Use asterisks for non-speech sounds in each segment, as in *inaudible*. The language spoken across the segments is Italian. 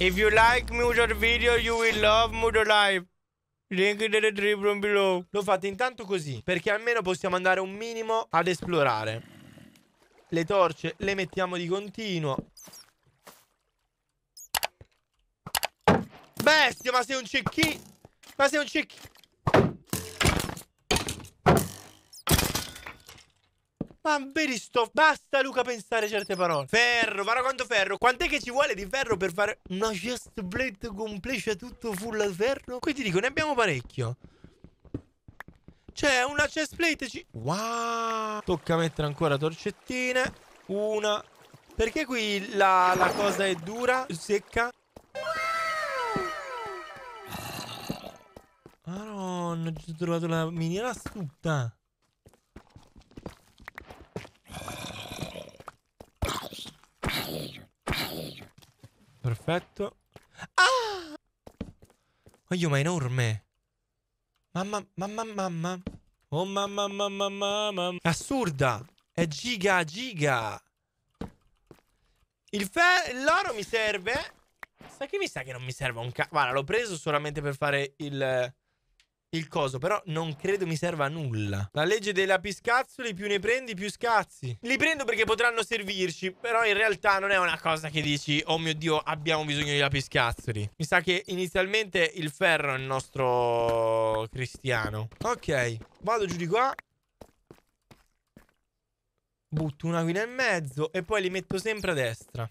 If you like Mujo video, you will love Mujo live. Link in the description below. Lo fate intanto così, perché almeno possiamo andare un minimo ad esplorare. Le torce le mettiamo di continuo. Bestia, ma sei un cecchino! Ma sei un cecchino! Ma sto... Basta Luca pensare certe parole. Ferro, guarda quanto ferro. Quant'è che ci vuole di ferro per fare una chest plate completa tutto full al ferro? Qui ti dico, ne abbiamo parecchio. C'è una chest plate ci... Wow! Tocca mettere ancora torcettine. Una. Perché qui la, la cosa è dura, secca? Madonna, ah, ci ho trovato la miniera asciutta. Perfetto. Ah! Oddio, ma è enorme. Mamma, mamma, mamma. Oh, mamma, mamma, mamma. È Assurda. È giga, giga. Il fe... L'oro mi serve. Sai che mi sa che non mi serve un ca... Guarda, l'ho preso solamente per fare il il coso, però non credo mi serva a nulla. La legge dei lapiscazzoli, più ne prendi, più scazzi. Li prendo perché potranno servirci, però in realtà non è una cosa che dici, oh mio Dio, abbiamo bisogno di lapiscazzoli. Mi sa che inizialmente il ferro è il nostro cristiano. Ok, vado giù di qua. Butto una guida in mezzo e poi li metto sempre a destra.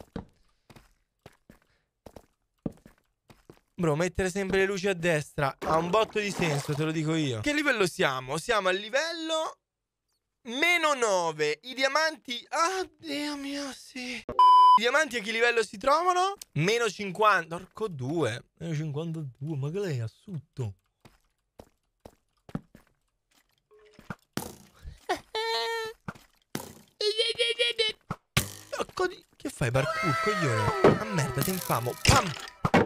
Bro, mettere sempre le luci a destra ha un botto di senso, te lo dico io. Che livello siamo? Siamo al livello... Meno 9. I diamanti... Ah, Dio mio, sì. I diamanti a che livello si trovano? Meno 50. Orco 2. Meno 52. Ma che lei è assurdo. *laughs* Orco di... Che fai, parkour, coglione? Ah, merda, ti infamo. Pam!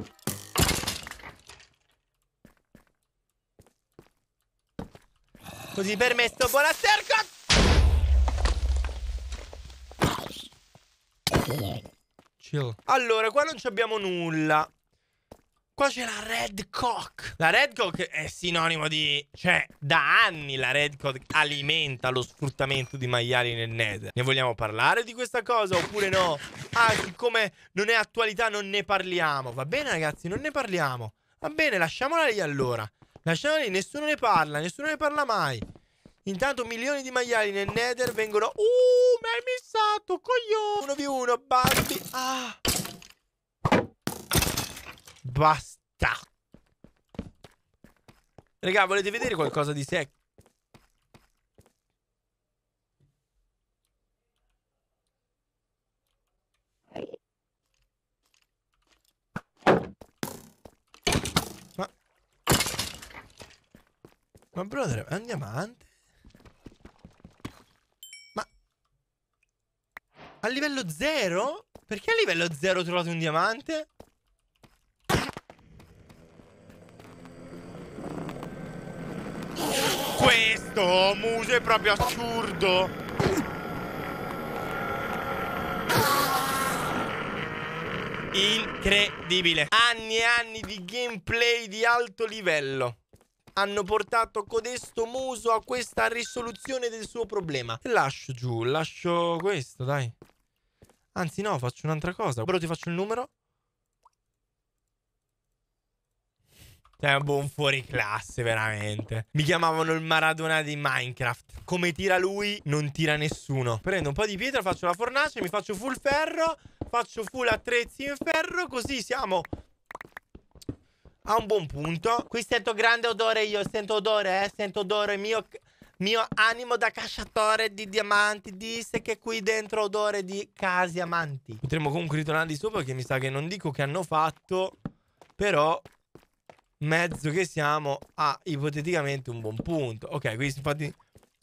Così permesso, buona asserco! Chill. Allora, qua non abbiamo nulla. Qua c'è la Red Cock. La Red Cock è sinonimo di... Cioè, da anni la Red Cock alimenta lo sfruttamento di maiali nel Nether. Ne vogliamo parlare di questa cosa oppure no? Ah, siccome non è attualità non ne parliamo. Va bene ragazzi, non ne parliamo. Va bene, lasciamola lì allora. Lasciamo lì, nessuno ne parla, nessuno ne parla mai. Intanto milioni di maiali nel nether vengono... Uh, mi hai missato, coglione! 1v1, Bambi! Ah. Basta. Raga, volete vedere qualcosa di secco? Ma brother, è un diamante? Ma... A livello 0? Perché a livello 0 ho trovato un diamante? Questo muso è proprio assurdo! Incredibile! Anni e anni di gameplay di alto livello! hanno portato codesto muso a questa risoluzione del suo problema. Lascio giù, lascio questo, dai. Anzi no, faccio un'altra cosa. Però ti faccio il numero. È un buon fuori classe, veramente. Mi chiamavano il Maradona di Minecraft. Come tira lui, non tira nessuno. Prendo un po' di pietra, faccio la fornace, mi faccio full ferro, faccio full attrezzi in ferro, così siamo ha un buon punto. Qui sento grande odore io. Sento odore, eh. Sento odore mio... Mio animo da cacciatore di diamanti disse che qui dentro odore di casi amanti. Potremmo comunque ritornare di sopra perché mi sa che non dico che hanno fatto, però mezzo che siamo a ipoteticamente un buon punto. Ok, quindi infatti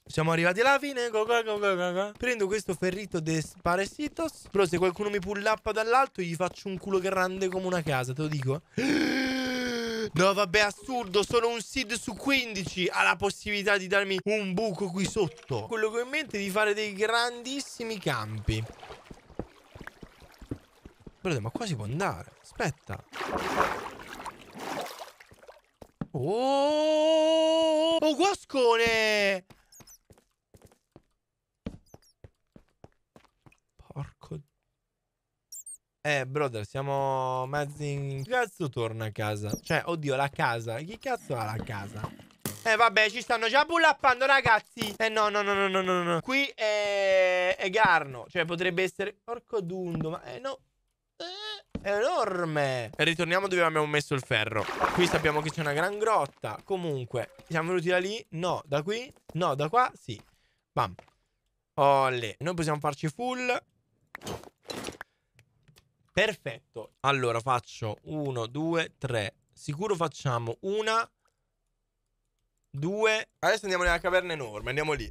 siamo arrivati alla fine. Go, go, go, Prendo questo ferrito de Sparesitos. Però se qualcuno mi pullappa dall'alto gli faccio un culo grande come una casa, te lo dico. No, vabbè, assurdo. Sono un seed su 15. Ha la possibilità di darmi un buco qui sotto. Quello che ho in mente è di fare dei grandissimi campi. Guardate, ma qua si può andare. Aspetta. Oh, oh, oh, oh, oh guascone! Eh, brother, siamo mezzi in cazzo torna a casa. Cioè, oddio, la casa. Chi cazzo ha la casa? Eh vabbè ci stanno già bullappando ragazzi Eh no no no no no no no Qui è... è Garno Cioè potrebbe essere Porco dundo ma Eh no eh, Enorme Ritorniamo dove abbiamo messo il ferro Qui sappiamo che c'è una gran grotta Comunque Siamo venuti da lì No da qui No da qua Sì Bam Olle Noi possiamo farci full Perfetto. Allora faccio 1, 2, 3. Sicuro facciamo una, due. Adesso andiamo nella caverna enorme, andiamo lì.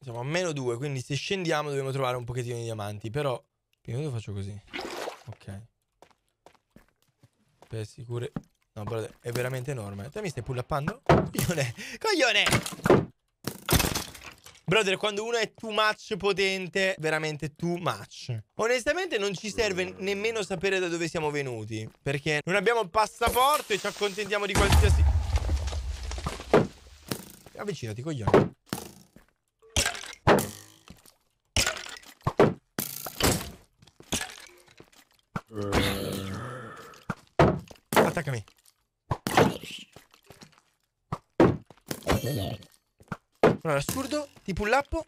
Siamo a meno due, quindi se scendiamo dobbiamo trovare un pochettino di diamanti. Però prima di tutto faccio così. Ok. Per sicure... No, però è veramente enorme. Te mi stai pullappando? Coglione! Coglione! Brother, quando uno è too much potente, veramente too much. Onestamente non ci serve nemmeno sapere da dove siamo venuti, perché non abbiamo passaporto e ci accontentiamo di qualsiasi... Avvicinati, coglione. Attaccami. Allora, assurdo. Tipo un lappo.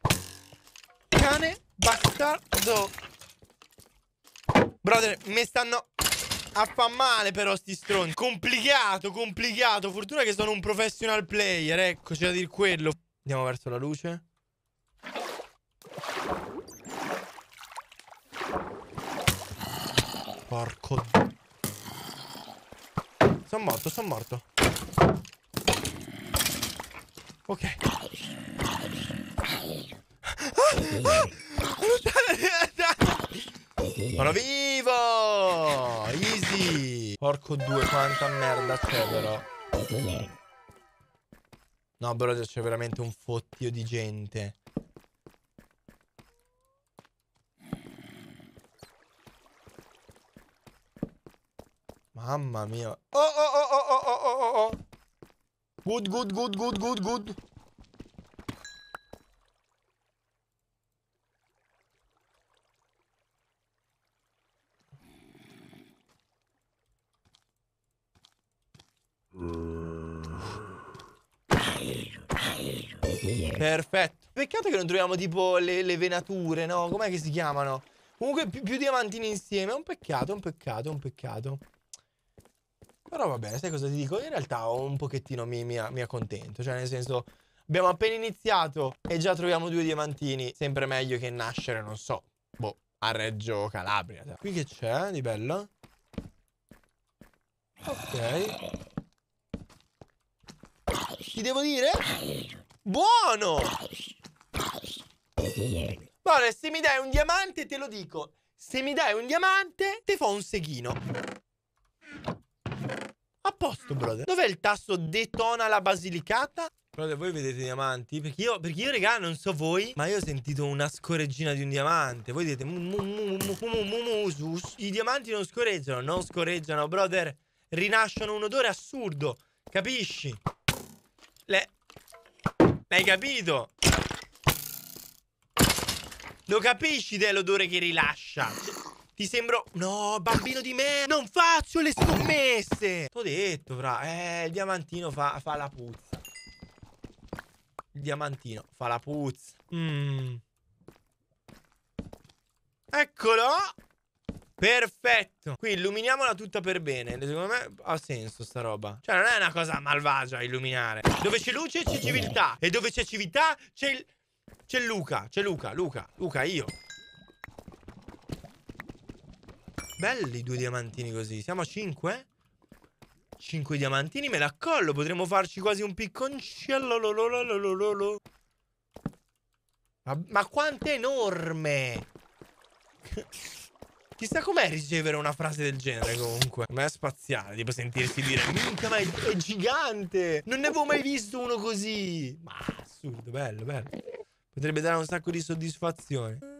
Cane, bastardo. Brother, mi stanno a fa male però sti stronzi. Complicato, complicato. Fortuna che sono un professional player, ecco, c'è da dire quello. Andiamo verso la luce. Porco... Sono morto, sono morto. Ok. Sono vivo! Easy! Porco due, quanta merda c'è però. No, però c'è veramente un fottio di gente. Mamma mia. Oh, oh, oh, oh! Good, good, good, good, good, good. Perfetto. Peccato che non troviamo tipo le, le venature, no? Com'è che si chiamano? Comunque più, più diamantini insieme. È un peccato, un peccato, un peccato. Però va bene, sai cosa ti dico? In realtà un pochettino mi, mi, mi accontento, cioè nel senso abbiamo appena iniziato e già troviamo due diamantini, sempre meglio che nascere, non so, boh, a Reggio Calabria. Qui che c'è di bello? Ok. Ti devo dire? Buono! Guarda, se mi dai un diamante te lo dico. Se mi dai un diamante, te fa un seghino posto, brother. Dov'è il tasto detona la basilicata? Brother, voi vedete i diamanti? Perché io, perché io, regà, non so voi, ma io ho sentito una scoreggina di un diamante. Voi dite, mu, mu, i diamanti non scorreggiano, non scorreggiano, brother. Rinasciono un odore assurdo, capisci? Le... L'hai capito? Lo capisci dell'odore che rilascia? Ti sembro... No, bambino di me! Non faccio le scommesse! T'ho detto, fra. Eh, il diamantino fa, fa la puzza. Il diamantino fa la puzza. Mm. Eccolo! Perfetto. Qui illuminiamola tutta per bene. Secondo me ha senso sta roba. Cioè, non è una cosa malvagia illuminare. Dove c'è luce c'è civiltà. E dove c'è civiltà c'è il... C'è Luca. C'è Luca, Luca, Luca, io. Belli i due diamantini così. Siamo a 5? 5 diamantini me l'accollo. Potremmo farci quasi un picconcello. Ma, ma quanto è enorme! *laughs* Chissà com'è ricevere una frase del genere comunque. Ma è spaziale, tipo sentirsi dire Minchia, ma è, è, gigante! Non ne avevo mai visto uno così! Ma assurdo, bello, bello. Potrebbe dare un sacco di soddisfazione.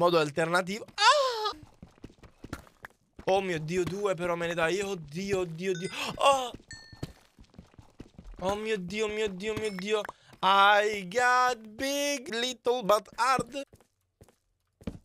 Modo alternativo ah! Oh mio dio due però me ne dai Oddio oddio oddio Oh ah! Oh mio dio mio dio mio dio I got big little but hard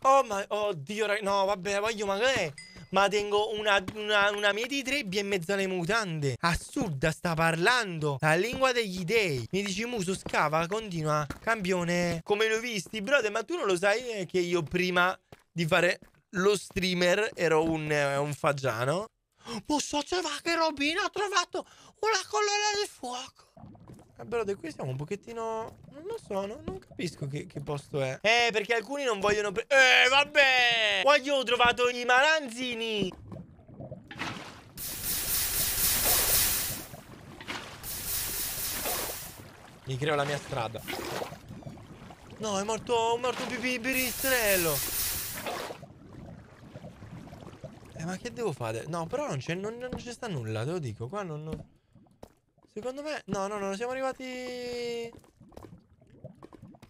Oh my Oddio oh, ragazzi No vabbè voglio ma che è ma tengo una, una, una mia di trebbia in mezzo alle mutande. Assurda, sta parlando la lingua degli dei. Mi dici muso, scava, continua, campione. Come l'ho visti, brother, ma tu non lo sai eh, che io prima di fare lo streamer ero un, eh, un fagiano? Posso trovare che Robina ha trovato una colonna di fuoco. Eh, però di qui siamo un pochettino... Non lo so, no? non capisco che, che, posto è. Eh, perché alcuni non vogliono... Eh, vabbè! Qua io ho trovato i malanzini! Mi creo la mia strada. No, è morto... È morto pipì biristrello! Eh, ma che devo fare? No, però non c'è Non, sta nulla, te lo dico. Qua non... non... Secondo me... No, no, no, siamo arrivati...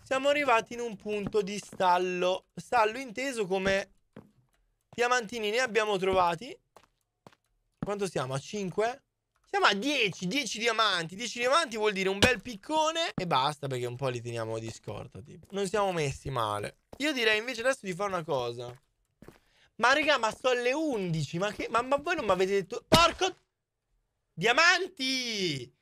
Siamo arrivati in un punto di stallo. Stallo inteso come... Diamantini ne abbiamo trovati. Quanto siamo? A 5? Siamo a 10, 10 diamanti. 10 diamanti vuol dire un bel piccone e basta perché un po' li teniamo di scorta. Tipo. Non siamo messi male. Io direi invece adesso di fare una cosa. Ma raga, ma sto alle 11. Ma che... Ma, ma voi non mi avete detto... Porco... Diamanti!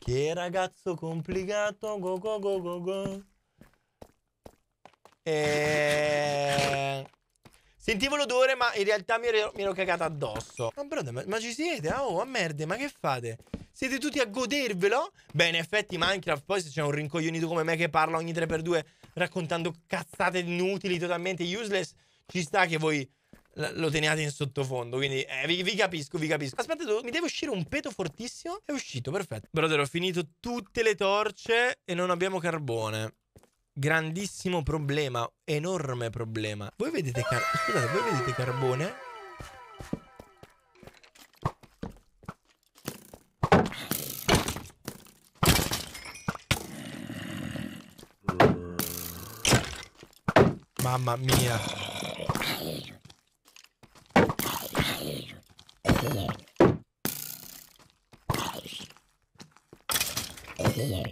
che ragazzo complicato, go go go go go. E... Ehm, sentivo l'odore, ma in realtà mi ero, mi ero cagata addosso. Ma, brother, ma, ma ci siete? Ah, oh, a merda, ma che fate? Siete tutti a godervelo? Beh, in effetti Minecraft, poi se c'è un rincoglionito come me che parla ogni 3x2 raccontando cazzate inutili, totalmente useless, ci sta che voi lo teniate in sottofondo. Quindi eh, vi, vi, capisco, vi capisco. Aspetta, mi deve uscire un peto fortissimo. È uscito, perfetto. Brother, ho finito tutte le torce e non abbiamo carbone. Grandissimo problema, enorme problema. Voi vedete, carbone? Scusate, voi vedete carbone? Mamma mia.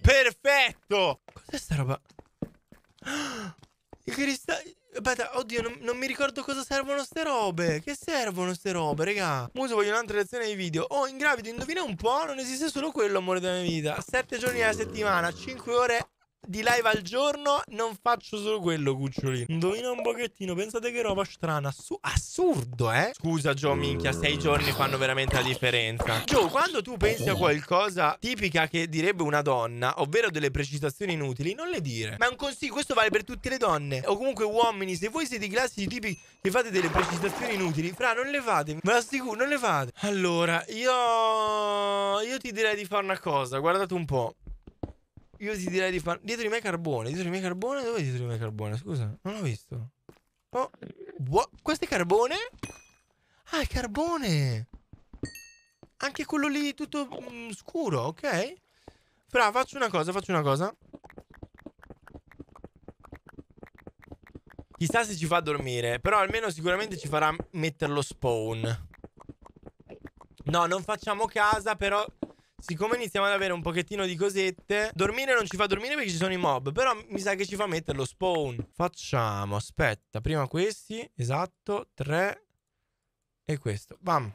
Perfetto! Cos'è sta roba? I *gasps* cristalli... Aspetta, oddio, non, non, mi ricordo cosa servono ste robe. Che servono ste robe, raga? Muso, voglio un'altra lezione di video. Oh, ingravido, indovina un po', non esiste solo quello, amore della mia vita. 7 giorni alla settimana, 5 ore di live al giorno non faccio solo quello, cucciolino. Indovina un pochettino, pensate che roba strana. Assu assurdo, eh? Scusa, Joe, minchia, sei giorni fanno veramente la differenza. Joe, quando tu pensi a qualcosa tipica che direbbe una donna, ovvero delle precisazioni inutili, non le dire. Ma è un consiglio, questo vale per tutte le donne. O comunque uomini, se voi siete i classici tipi che fate delle precisazioni inutili, fra, non le fate, ve lo assicuro, non le fate. Allora, io... Io ti direi di fare una cosa, guardate un po'. Io ti direi di fare... Dietro di me carbone. Dietro di me carbone? Dove è dietro di me carbone? Scusa, non l'ho visto. Oh. Wow. Questo è carbone? Ah, è carbone. Anche quello lì tutto mm, scuro, ok? fra faccio una cosa, faccio una cosa. Chissà se ci fa dormire. Però almeno sicuramente ci farà metterlo spawn. No, non facciamo casa, però siccome iniziamo ad avere un pochettino di cosette, dormire non ci fa dormire perché ci sono i mob, però mi sa che ci fa mettere lo spawn. Facciamo, aspetta, prima questi, esatto, tre e questo. Bam.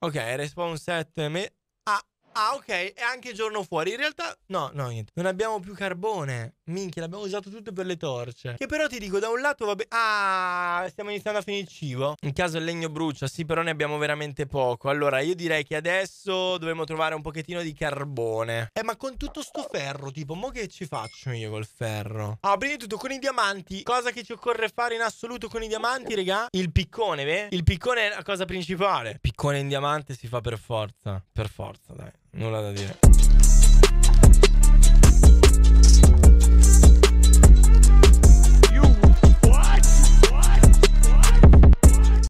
Ok, respawn set me... Ah, Ah, ok, è anche giorno fuori. In realtà, no, no, niente. Non abbiamo più carbone. Minchia, l'abbiamo usato tutto per le torce. Che però ti dico, da un lato va bene. Ah, stiamo iniziando a finire il cibo. In caso il legno brucia, sì, però ne abbiamo veramente poco. Allora, io direi che adesso dovremmo trovare un pochettino di carbone. Eh, ma con tutto sto ferro, tipo, mo che ci faccio io col ferro? Ah, prima di tutto con i diamanti. Cosa che ci occorre fare in assoluto con i diamanti, raga? Il piccone, beh? Il piccone è la cosa principale. Piccone in diamante si fa per forza. Per forza, dai. No la dire.